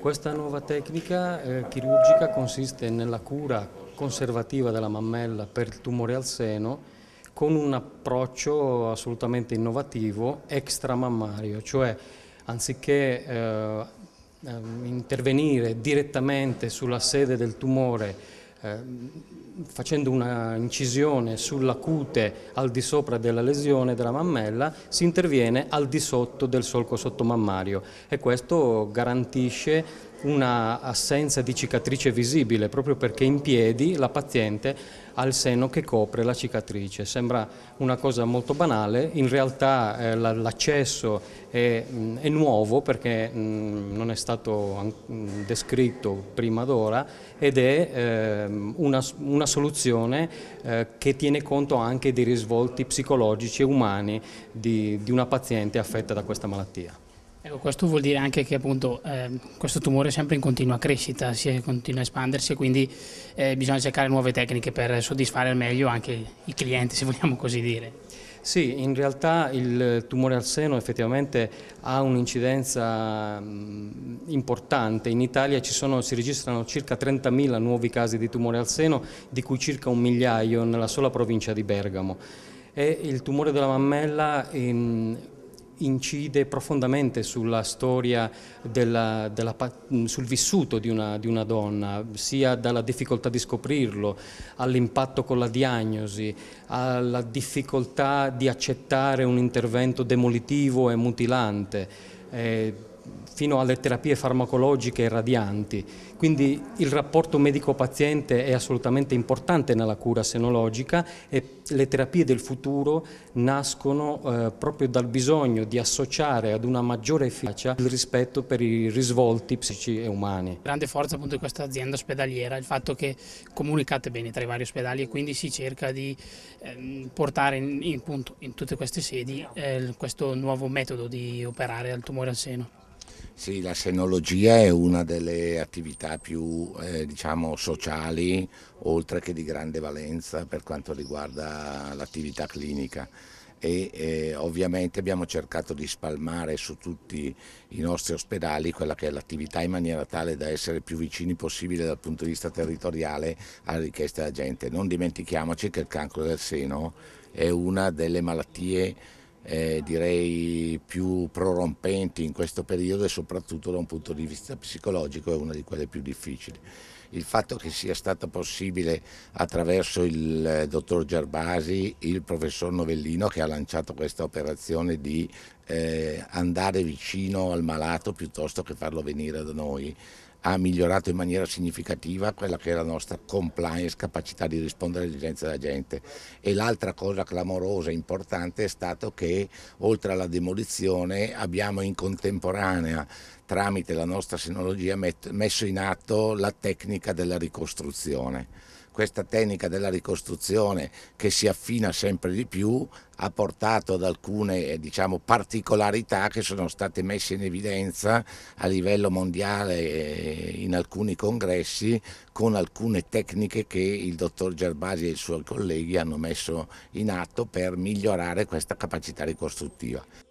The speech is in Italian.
Questa nuova tecnica eh, chirurgica consiste nella cura conservativa della mammella per il tumore al seno con un approccio assolutamente innovativo extramammario, cioè anziché eh, ehm, intervenire direttamente sulla sede del tumore Ehm, facendo una incisione sulla cute al di sopra della lesione della mammella si interviene al di sotto del solco sottomammario e questo garantisce un'assenza di cicatrice visibile, proprio perché in piedi la paziente ha il seno che copre la cicatrice. Sembra una cosa molto banale, in realtà eh, l'accesso è, mm, è, nuovo perché mh, mm, non è stato mm, descritto prima d'ora ed è eh, una, una, soluzione eh, che tiene conto anche dei risvolti psicologici e umani di, di una paziente affetta da questa malattia. Ecco, questo vuol dire anche che appunto, eh, questo tumore è sempre in continua crescita, si continua a espandersi quindi eh, bisogna cercare nuove tecniche per soddisfare al meglio anche i clienti, se vogliamo così dire. Sì, in realtà il tumore al seno effettivamente ha un'incidenza importante. In Italia sono, si registrano circa 30.000 nuovi casi di tumore al seno, di cui circa un migliaio nella sola provincia di Bergamo. E il tumore della mammella in, ehm, incide profondamente sulla storia, della, della, sul vissuto di una, di una, donna, sia dalla difficoltà di scoprirlo, all'impatto con la diagnosi, alla difficoltà di accettare un intervento demolitivo e mutilante. Eh, fino alle terapie farmacologiche radianti. Quindi il rapporto medico-paziente è assolutamente importante nella cura senologica e le terapie del futuro nascono eh, proprio dal bisogno di associare ad una maggiore efficacia il rispetto per i risvolti psichici e umani. Grande forza appunto di questa azienda ospedaliera è il fatto che comunicate bene tra i vari ospedali e quindi si cerca di eh, portare in, in, punto, in, tutte queste sedi eh, questo nuovo metodo di operare al tumore al seno. Sì, la senologia è una delle attività più eh, diciamo, sociali, oltre che di grande valenza per quanto riguarda l'attività clinica e eh, ovviamente abbiamo cercato di spalmare su tutti i nostri ospedali quella che è l'attività in maniera tale da essere più vicini possibile dal punto di vista territoriale alla richiesta della gente. Non dimentichiamoci che il cancro del seno è una delle malattie eh, direi più prorompenti in questo periodo e soprattutto da un punto di vista psicologico è una di quelle più difficili. Il fatto che sia stato possibile attraverso il eh, dottor Gerbasi, il professor Novellino che ha lanciato questa operazione di eh, andare vicino al malato piuttosto che farlo venire da noi, ha migliorato in maniera significativa quella che è la nostra compliance, capacità di rispondere alle esigenze della gente. E l'altra cosa clamorosa e importante è stato che oltre alla demolizione abbiamo in contemporanea tramite la nostra sinologia messo in atto la tecnica della ricostruzione questa tecnica della ricostruzione che si affina sempre di più ha portato ad alcune eh, diciamo, particolarità che sono state messe in evidenza a livello mondiale eh, in alcuni congressi con alcune tecniche che il dottor Gerbasi e i suoi colleghi hanno messo in atto per migliorare questa capacità ricostruttiva.